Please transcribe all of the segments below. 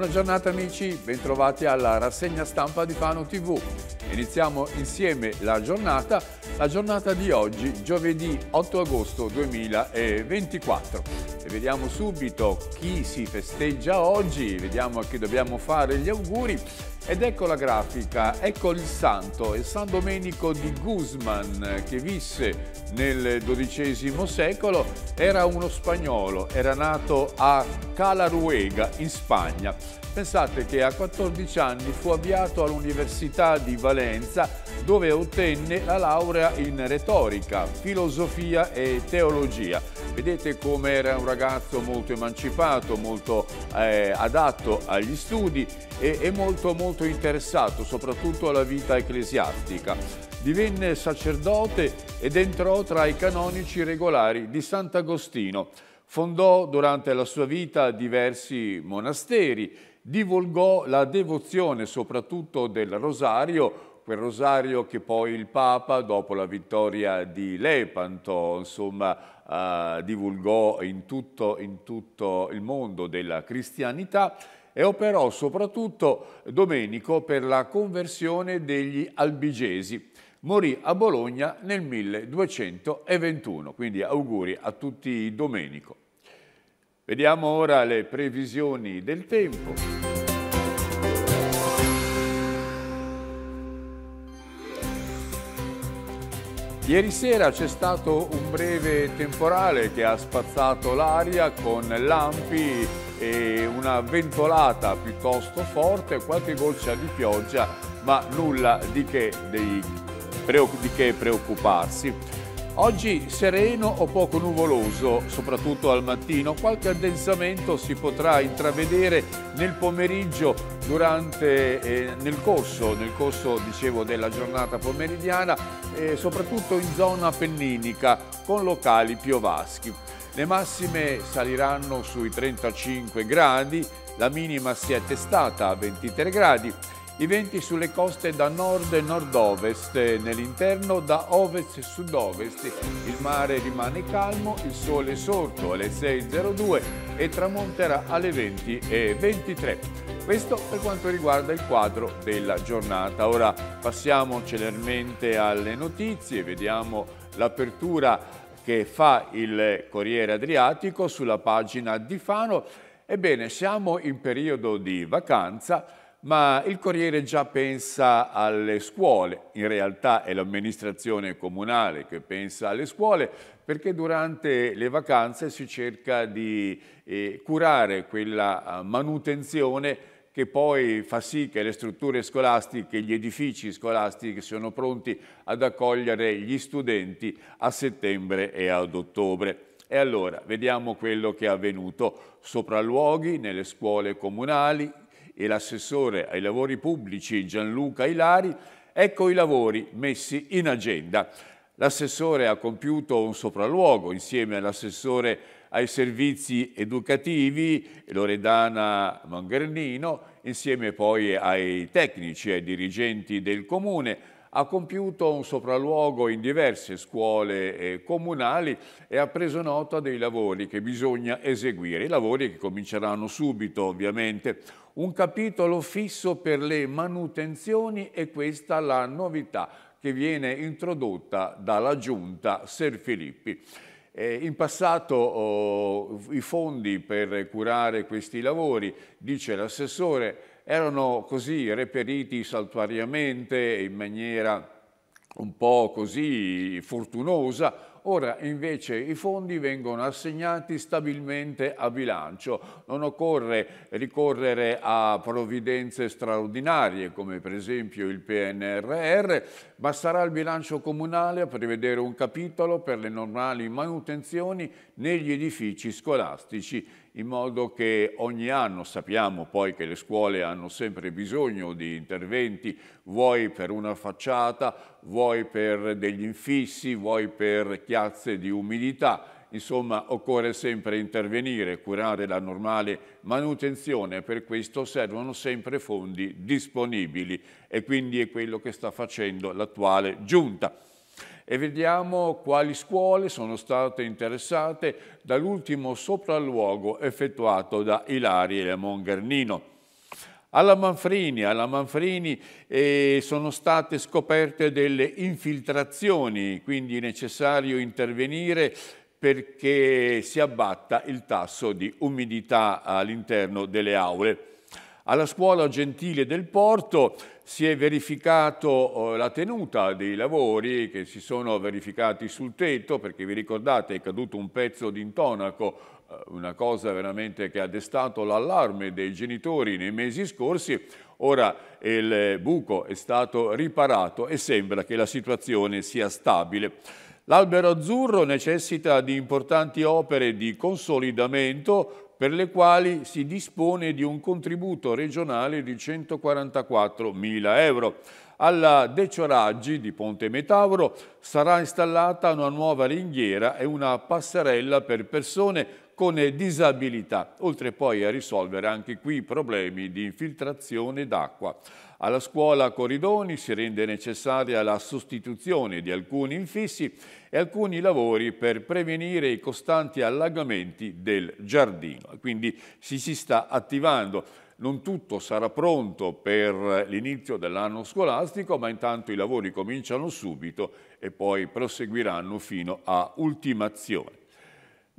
Buona giornata amici, bentrovati alla rassegna stampa di Fano TV. Iniziamo insieme la giornata, la giornata di oggi, giovedì 8 agosto 2024. E vediamo subito chi si festeggia oggi, vediamo a chi dobbiamo fare gli auguri. Ed ecco la grafica, ecco il santo, il San Domenico di Guzman che visse nel XII secolo, era uno spagnolo, era nato a Calaruega in Spagna. Pensate che a 14 anni fu avviato all'Università di Valenza dove ottenne la laurea in retorica, filosofia e teologia Vedete come era un ragazzo molto emancipato, molto eh, adatto agli studi e, e molto, molto interessato soprattutto alla vita ecclesiastica divenne sacerdote ed entrò tra i canonici regolari di Sant'Agostino. Fondò durante la sua vita diversi monasteri, divulgò la devozione soprattutto del rosario quel rosario che poi il Papa, dopo la vittoria di Lepanto, insomma, eh, divulgò in tutto, in tutto il mondo della cristianità e operò soprattutto Domenico per la conversione degli albigesi. Morì a Bologna nel 1221, quindi auguri a tutti Domenico. Vediamo ora le previsioni del tempo. Ieri sera c'è stato un breve temporale che ha spazzato l'aria con lampi e una ventolata piuttosto forte, qualche goccia di pioggia, ma nulla di che, di che preoccuparsi. Oggi sereno o poco nuvoloso, soprattutto al mattino, qualche addensamento si potrà intravedere nel pomeriggio durante, eh, nel corso, nel corso dicevo, della giornata pomeridiana, eh, soprattutto in zona appenninica con locali piovaschi. Le massime saliranno sui 35 gradi, la minima si è attestata a 23 gradi i venti sulle coste da nord e nord-ovest, nell'interno da ovest e sud-ovest. Il mare rimane calmo, il sole è sorto alle 6.02 e tramonterà alle 20.23. Questo per quanto riguarda il quadro della giornata. Ora passiamo celermente alle notizie, vediamo l'apertura che fa il Corriere Adriatico sulla pagina di Fano. Ebbene, siamo in periodo di vacanza, ma il Corriere già pensa alle scuole, in realtà è l'amministrazione comunale che pensa alle scuole perché durante le vacanze si cerca di eh, curare quella eh, manutenzione che poi fa sì che le strutture scolastiche, gli edifici scolastici siano pronti ad accogliere gli studenti a settembre e ad ottobre. E allora vediamo quello che è avvenuto. Sopralluoghi nelle scuole comunali, e l'assessore ai lavori pubblici Gianluca Ilari, ecco i lavori messi in agenda. L'assessore ha compiuto un sopralluogo insieme all'assessore ai servizi educativi Loredana Manghernino, insieme poi ai tecnici e ai dirigenti del comune, ha compiuto un sopralluogo in diverse scuole eh, comunali e ha preso nota dei lavori che bisogna eseguire, i lavori che cominceranno subito ovviamente un capitolo fisso per le manutenzioni e questa la novità che viene introdotta dalla giunta Ser Filippi. Eh, in passato oh, i fondi per curare questi lavori, dice l'assessore, erano così reperiti saltuariamente in maniera un po' così fortunosa, ora invece i fondi vengono assegnati stabilmente a bilancio. Non occorre ricorrere a provvidenze straordinarie come per esempio il PNRR, ma sarà il bilancio comunale a prevedere un capitolo per le normali manutenzioni negli edifici scolastici in modo che ogni anno sappiamo poi che le scuole hanno sempre bisogno di interventi, vuoi per una facciata, vuoi per degli infissi, vuoi per chiazze di umidità, Insomma, occorre sempre intervenire, curare la normale manutenzione, per questo servono sempre fondi disponibili e quindi è quello che sta facendo l'attuale giunta e vediamo quali scuole sono state interessate dall'ultimo sopralluogo effettuato da Ilaria e Mongernino. Alla Manfrini, alla Manfrini eh, sono state scoperte delle infiltrazioni, quindi è necessario intervenire perché si abbatta il tasso di umidità all'interno delle aule. Alla scuola Gentile del Porto si è verificato eh, la tenuta dei lavori che si sono verificati sul tetto, perché vi ricordate è caduto un pezzo di intonaco eh, una cosa veramente che ha destato l'allarme dei genitori nei mesi scorsi, ora il buco è stato riparato e sembra che la situazione sia stabile. L'albero azzurro necessita di importanti opere di consolidamento per le quali si dispone di un contributo regionale di 144.000 euro. Alla Decioraggi di Ponte Metauro sarà installata una nuova ringhiera e una passerella per persone con disabilità, oltre poi a risolvere anche qui i problemi di infiltrazione d'acqua. Alla scuola Coridoni si rende necessaria la sostituzione di alcuni infissi e alcuni lavori per prevenire i costanti allagamenti del giardino. Quindi si, si sta attivando. Non tutto sarà pronto per l'inizio dell'anno scolastico, ma intanto i lavori cominciano subito e poi proseguiranno fino a ultimazione.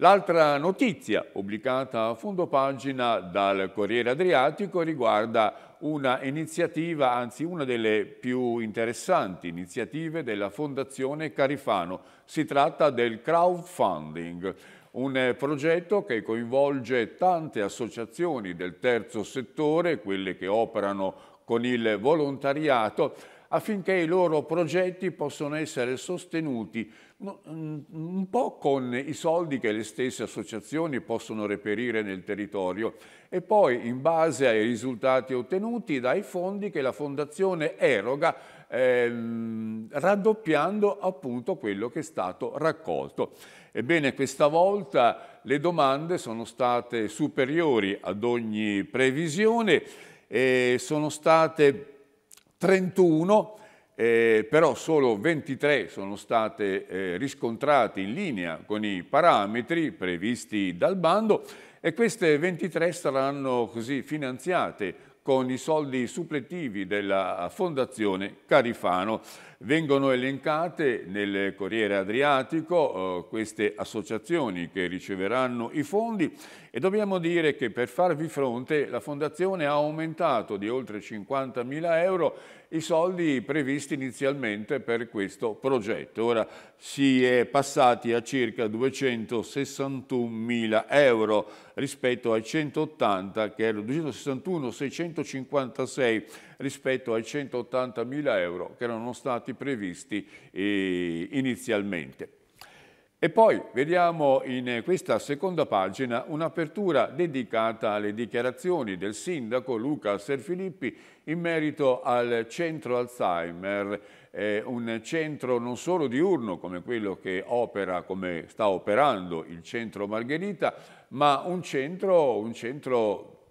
L'altra notizia, pubblicata a fondo pagina dal Corriere Adriatico, riguarda una iniziativa, anzi una delle più interessanti iniziative della Fondazione Carifano. Si tratta del crowdfunding, un progetto che coinvolge tante associazioni del terzo settore, quelle che operano con il volontariato, affinché i loro progetti possano essere sostenuti mm, un po' con i soldi che le stesse associazioni possono reperire nel territorio e poi in base ai risultati ottenuti dai fondi che la Fondazione eroga ehm, raddoppiando appunto quello che è stato raccolto. Ebbene, questa volta le domande sono state superiori ad ogni previsione e sono state 31, eh, però solo 23 sono state eh, riscontrate in linea con i parametri previsti dal bando e queste 23 saranno così finanziate con i soldi supplettivi della eh, Fondazione Carifano. Vengono elencate nel Corriere Adriatico eh, queste associazioni che riceveranno i fondi e dobbiamo dire che per farvi fronte la Fondazione ha aumentato di oltre 50.000 euro i soldi previsti inizialmente per questo progetto. Ora si è passati a circa 261 mila euro rispetto ai 180 che erano 261 656 rispetto ai 180 mila euro che erano stati previsti eh, inizialmente. E poi vediamo in questa seconda pagina un'apertura dedicata alle dichiarazioni del sindaco Luca Serfilippi in merito al centro Alzheimer, eh, un centro non solo diurno come quello che opera, come sta operando il centro Margherita, ma un centro, un centro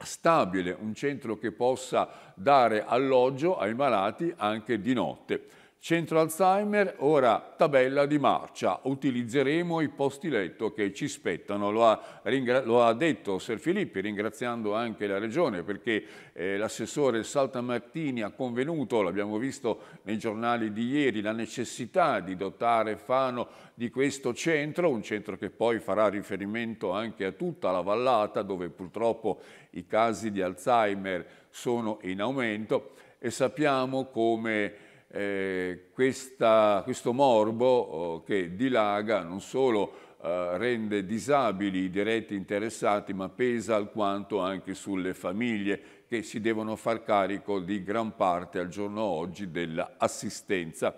stabile, un centro che possa dare alloggio ai malati anche di notte. Centro Alzheimer, ora tabella di marcia, utilizzeremo i posti letto che ci spettano, lo ha, lo ha detto Ser Filippi ringraziando anche la Regione perché eh, l'assessore Saltamartini ha convenuto, l'abbiamo visto nei giornali di ieri, la necessità di dotare Fano di questo centro, un centro che poi farà riferimento anche a tutta la vallata dove purtroppo i casi di Alzheimer sono in aumento e sappiamo come eh, questa, questo morbo oh, che dilaga non solo eh, rende disabili i diretti interessati, ma pesa alquanto anche sulle famiglie che si devono far carico di gran parte al giorno oggi dell'assistenza.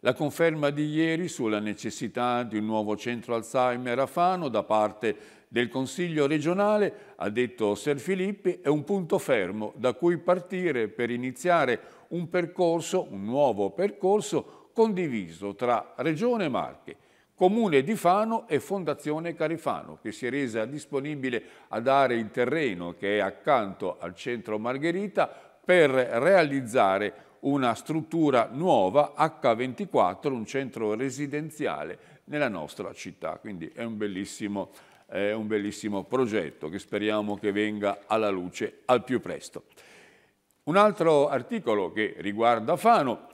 La conferma di ieri sulla necessità di un nuovo centro Alzheimer a Fano da parte del Consiglio regionale, ha detto Ser Filippi, è un punto fermo da cui partire per iniziare un percorso, un nuovo percorso condiviso tra Regione Marche, Comune di Fano e Fondazione Carifano, che si è resa disponibile a dare il terreno che è accanto al centro Margherita per realizzare una struttura nuova H24, un centro residenziale nella nostra città. Quindi è un bellissimo, è un bellissimo progetto che speriamo che venga alla luce al più presto. Un altro articolo che riguarda Fano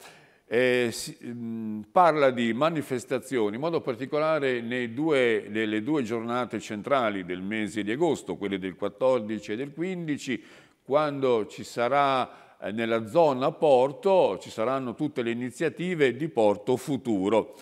eh, si, mh, mm, parla di manifestazioni, in modo particolare due, nelle due giornate centrali del mese di agosto, quelle del 14 e del 15, quando ci sarà eh, nella zona porto, ci saranno tutte le iniziative di Porto Futuro.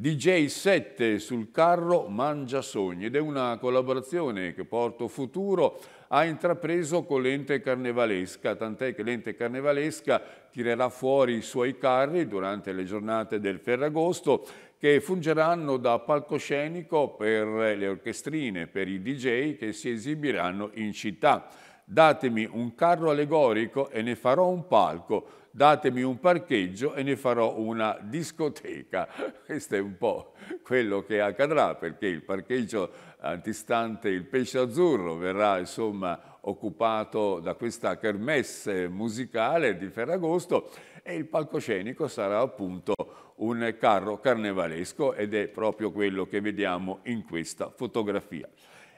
DJ7 sul carro Mangia Sogni ed è una collaborazione che Porto Futuro ha intrapreso con l'ente carnevalesca, tant'è che l'ente carnevalesca tirerà fuori i suoi carri durante le giornate del Ferragosto che fungeranno da palcoscenico per le orchestrine, per i DJ che si esibiranno in città. Datemi un carro allegorico e ne farò un palco datemi un parcheggio e ne farò una discoteca. Questo è un po' quello che accadrà, perché il parcheggio antistante il pesce azzurro verrà insomma occupato da questa kermesse musicale di Ferragosto e il palcoscenico sarà appunto un carro carnevalesco ed è proprio quello che vediamo in questa fotografia.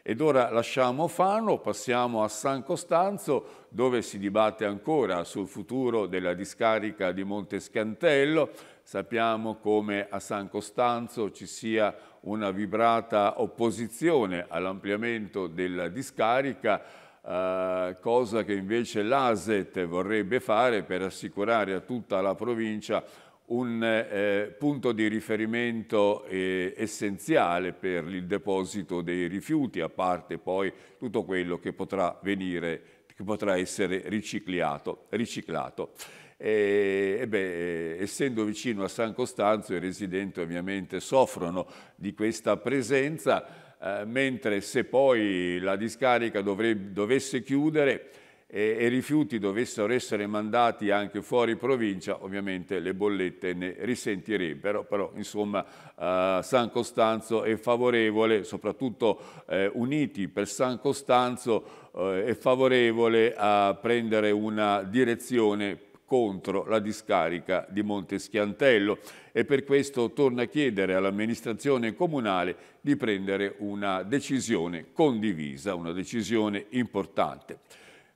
Ed ora lasciamo Fano, passiamo a San Costanzo, dove si dibatte ancora sul futuro della discarica di Monte Scantello. Sappiamo come a San Costanzo ci sia una vibrata opposizione all'ampliamento della discarica, eh, cosa che invece l'ASET vorrebbe fare per assicurare a tutta la provincia un eh, punto di riferimento eh, essenziale per il deposito dei rifiuti, a parte poi tutto quello che potrà, venire, che potrà essere riciclato. E, eh, e beh, eh, essendo vicino a San Costanzo, i residenti ovviamente soffrono di questa presenza, eh, mentre se poi la discarica dovrebbe, dovesse chiudere, e, e rifiuti dovessero essere mandati anche fuori provincia, ovviamente le bollette ne risentirebbero, però insomma eh, San Costanzo è favorevole, soprattutto eh, Uniti per San Costanzo eh, è favorevole a prendere una direzione contro la discarica di Monteschiantello e per questo torna a chiedere all'amministrazione comunale di prendere una decisione condivisa, una decisione importante.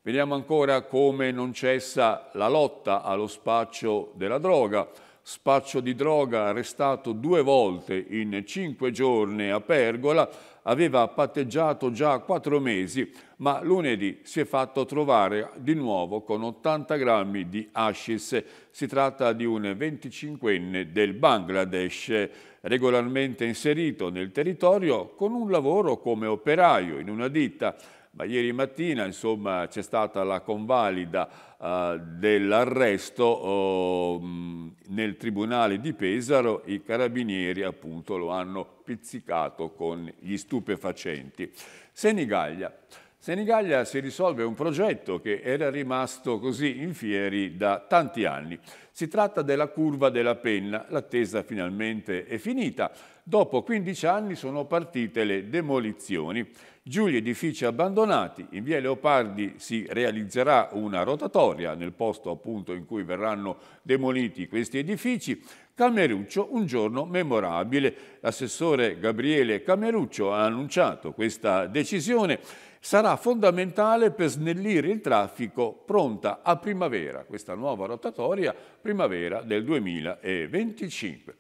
Vediamo ancora come non cessa la lotta allo spaccio della droga. Spaccio di droga arrestato due volte in cinque giorni a Pergola, aveva patteggiato già quattro mesi, ma lunedì si è fatto trovare di nuovo con 80 grammi di hashish. Si tratta di un 25enne del Bangladesh, regolarmente inserito nel territorio con un lavoro come operaio in una ditta. Ma ieri mattina insomma, c'è stata la convalida eh, dell'arresto oh, mm, nel Tribunale di Pesaro, i carabinieri appunto lo hanno pizzicato con gli stupefacenti. Senigallia. Senigaglia si risolve un progetto che era rimasto così in fieri da tanti anni. Si tratta della curva della penna, l'attesa finalmente è finita. Dopo 15 anni sono partite le demolizioni. Giù gli edifici abbandonati, in via Leopardi si realizzerà una rotatoria nel posto appunto in cui verranno demoliti questi edifici, Cameruccio un giorno memorabile. L'assessore Gabriele Cameruccio ha annunciato questa decisione sarà fondamentale per snellire il traffico pronta a primavera, questa nuova rotatoria primavera del 2025.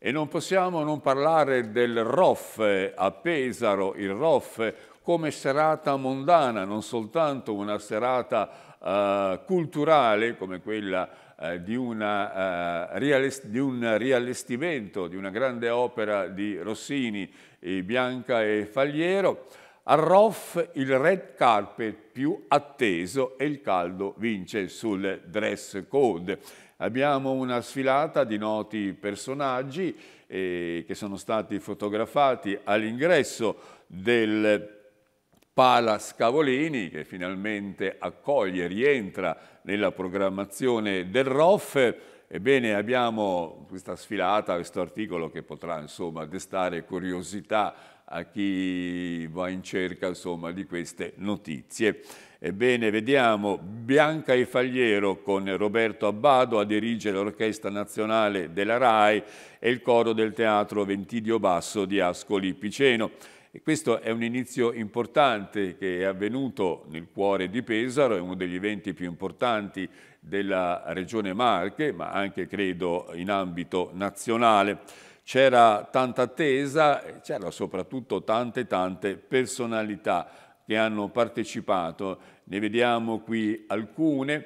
E non possiamo non parlare del ROF eh, a Pesaro, il ROF come serata mondana, non soltanto una serata eh, culturale come quella eh, di, una, eh, riallest di un riallestimento di una grande opera di Rossini, eh, Bianca e Fagliero, a Roff il red carpet più atteso e il caldo vince sul dress code. Abbiamo una sfilata di noti personaggi eh, che sono stati fotografati all'ingresso del Pala Scavolini che finalmente accoglie, rientra nella programmazione del ROF. Ebbene abbiamo questa sfilata, questo articolo che potrà insomma destare curiosità a chi va in cerca insomma di queste notizie. Ebbene vediamo Bianca e Fagliero con Roberto Abbado a dirigere l'Orchestra Nazionale della RAI e il coro del Teatro Ventidio Basso di Ascoli Piceno. E questo è un inizio importante che è avvenuto nel cuore di Pesaro, è uno degli eventi più importanti della regione Marche, ma anche credo in ambito nazionale. C'era tanta attesa, c'erano soprattutto tante tante personalità che hanno partecipato. Ne vediamo qui alcune,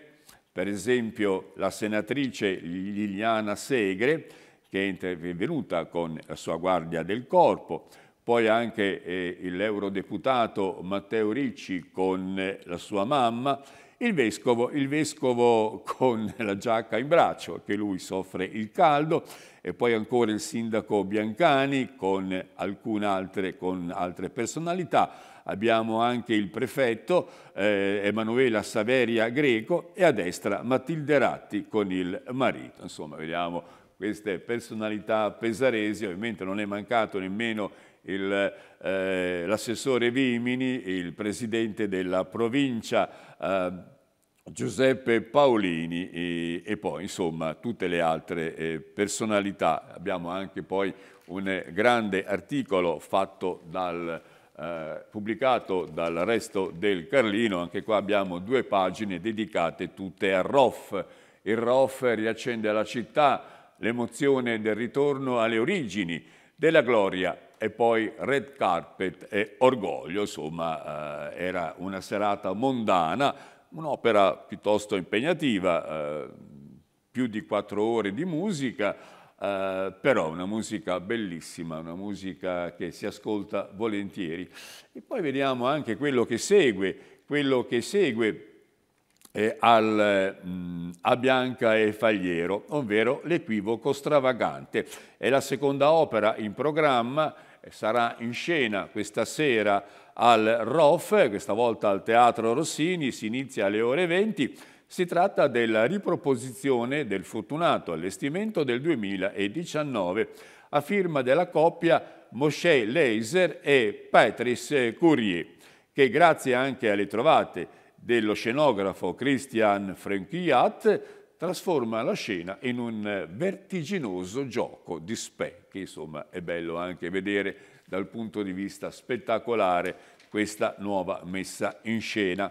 per esempio la senatrice Liliana Segre, che è venuta con la sua guardia del corpo, poi anche eh, l'eurodeputato Matteo Ricci con eh, la sua mamma, il vescovo, il vescovo, con la giacca in braccio, che lui soffre il caldo, e poi ancora il sindaco Biancani con, altre, con altre, personalità. Abbiamo anche il prefetto eh, Emanuela Saveria Greco e a destra Matilde Ratti con il marito. Insomma, vediamo queste personalità pesaresi, ovviamente non è mancato nemmeno il eh, l'assessore eh, Vimini, il presidente della provincia eh, Giuseppe Paolini e, e, poi insomma tutte le altre eh, personalità. Abbiamo anche poi un grande articolo fatto dal eh, pubblicato dal resto del Carlino, anche qua abbiamo due pagine dedicate tutte a ROF. Il ROF riaccende la città l'emozione del ritorno alle origini della gloria e poi Red Carpet e Orgoglio, insomma eh, era una serata mondana, un'opera piuttosto impegnativa, eh, più di quattro ore di musica, eh, però una musica bellissima, una musica che si ascolta volentieri. E poi vediamo anche quello che segue, quello che segue al, mh, mm, a Bianca e Fagliero, ovvero l'equivoco stravagante. È la seconda opera in programma sarà in scena questa sera al ROF, questa volta al Teatro Rossini, si inizia alle ore 20. Si tratta della riproposizione del fortunato allestimento del 2019 a firma della coppia Moshe Laser e Patrice Courier, che grazie anche alle trovate dello scenografo Christian Franquillat trasforma la scena in un eh, vertiginoso gioco di specchi. insomma è bello anche vedere dal punto di vista spettacolare questa nuova messa in scena.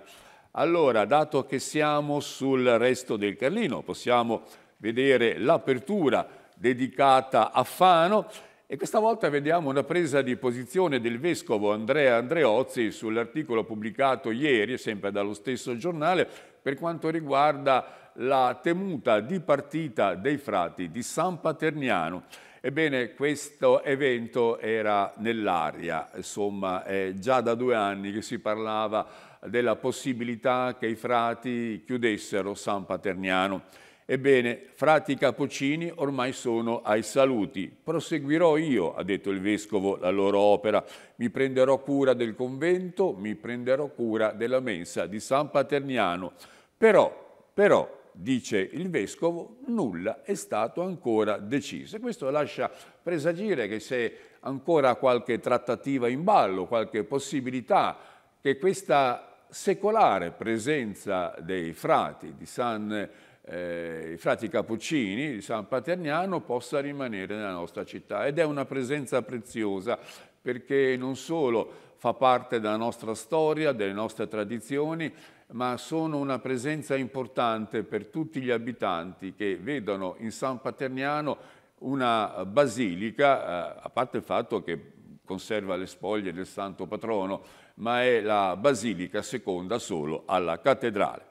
Allora, dato che siamo sul resto del Carlino, possiamo vedere l'apertura dedicata a Fano e questa volta vediamo una presa di posizione del vescovo Andrea Andreozzi sull'articolo pubblicato ieri, sempre dallo stesso giornale, per quanto riguarda la temuta di partita dei frati di San Paterniano. Ebbene, questo evento era nell'aria, insomma, eh, già da due anni che si parlava della possibilità che i frati chiudessero San Paterniano. Ebbene, frati capocini ormai sono ai saluti. Proseguirò io, ha detto il vescovo, la loro opera. Mi prenderò cura del convento, mi prenderò cura della mensa di San Paterniano. Però, però, dice il Vescovo, nulla è stato ancora deciso. E questo lascia presagire che c'è ancora qualche trattativa in ballo, qualche possibilità che questa secolare presenza dei frati, di San, eh, i frati cappuccini, di San Paterniano, possa rimanere nella nostra città. Ed è una presenza preziosa perché non solo fa parte della nostra storia, delle nostre tradizioni, ma sono una presenza importante per tutti gli abitanti che vedono in San Paterniano una basilica, eh, a parte il fatto che conserva le spoglie del santo patrono, ma è la basilica seconda solo alla cattedrale.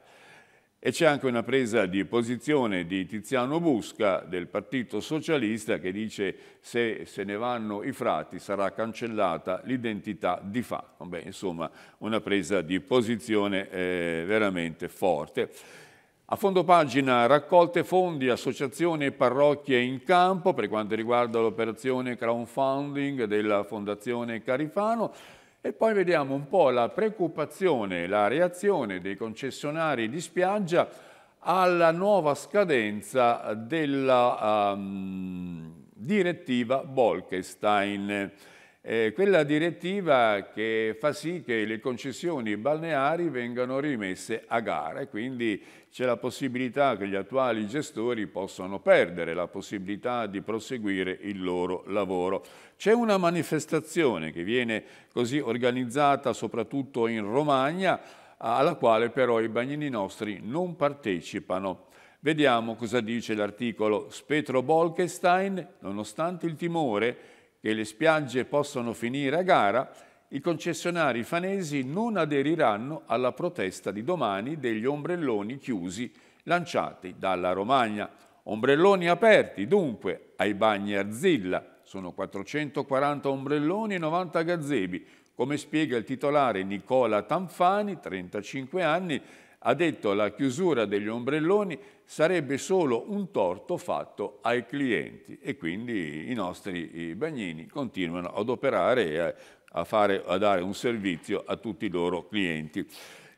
E c'è anche una presa di posizione di Tiziano Busca del Partito Socialista che dice se se ne vanno i frati sarà cancellata l'identità di fa. Vabbè, insomma, una presa di posizione eh, veramente forte. A fondo pagina raccolte fondi, associazioni e parrocchie in campo per quanto riguarda l'operazione crowdfunding della Fondazione Carifano. E poi vediamo un po' la preoccupazione, la reazione dei concessionari di spiaggia alla nuova scadenza della um, direttiva Bolkestein. Eh, quella direttiva che fa sì che le concessioni balneari vengano rimesse a gara e quindi c'è la possibilità che gli attuali gestori possano perdere la possibilità di proseguire il loro lavoro. C'è una manifestazione che viene così organizzata soprattutto in Romagna alla quale però i bagnini nostri non partecipano. Vediamo cosa dice l'articolo Spetro Bolkestein, nonostante il timore che le spiagge possono finire a gara, i concessionari fanesi non aderiranno alla protesta di domani degli ombrelloni chiusi lanciati dalla Romagna. Ombrelloni aperti dunque ai bagni Arzilla. Sono 440 ombrelloni e 90 gazebi, come spiega il titolare Nicola Tanfani, 35 anni, ha detto la chiusura degli ombrelloni sarebbe solo un torto fatto ai clienti e quindi i nostri bagnini continuano ad operare e a, fare, a dare un servizio a tutti i loro clienti.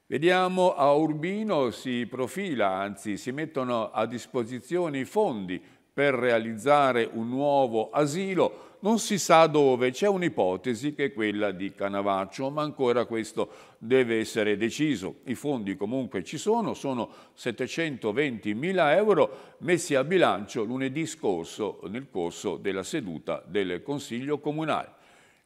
Vediamo a Urbino si profila, anzi si mettono a disposizione i fondi per realizzare un nuovo asilo non si sa dove, c'è un'ipotesi che è quella di Canavaccio, ma ancora questo deve essere deciso. I fondi comunque ci sono, sono 720 mila euro messi a bilancio lunedì scorso nel corso della seduta del Consiglio Comunale.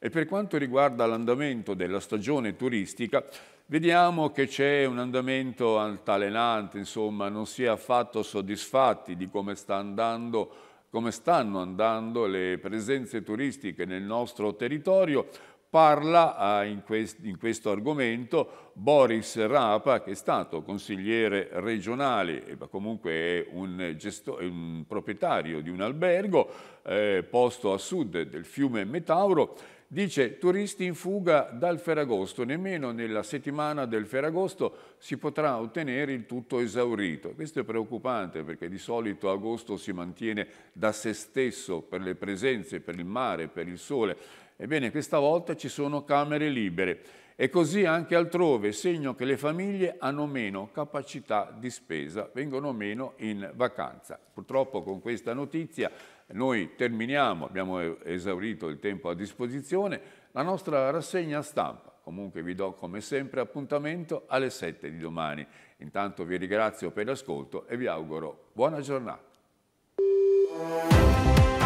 E per quanto riguarda l'andamento della stagione turistica, Vediamo che c'è un andamento altalenante, insomma, non si è affatto soddisfatti di come, sta andando, come stanno andando le presenze turistiche nel nostro territorio, parla ah, in, questo argomento Boris Rapa, che è stato consigliere regionale, ma comunque è un, gesto, un proprietario di un albergo eh, posto a sud del fiume Metauro, Dice turisti in fuga dal Ferragosto, nemmeno nella settimana del Ferragosto si potrà ottenere il tutto esaurito. Questo è preoccupante perché di solito agosto si mantiene da se stesso per le presenze, per il mare, per il sole. Ebbene, questa volta ci sono camere libere e così anche altrove, segno che le famiglie hanno meno capacità di spesa, vengono meno in vacanza. Purtroppo con questa notizia noi terminiamo, abbiamo esaurito il tempo a disposizione, la nostra rassegna stampa. Comunque vi do come sempre appuntamento alle 7 di domani. Intanto vi ringrazio per l'ascolto e vi auguro buona giornata.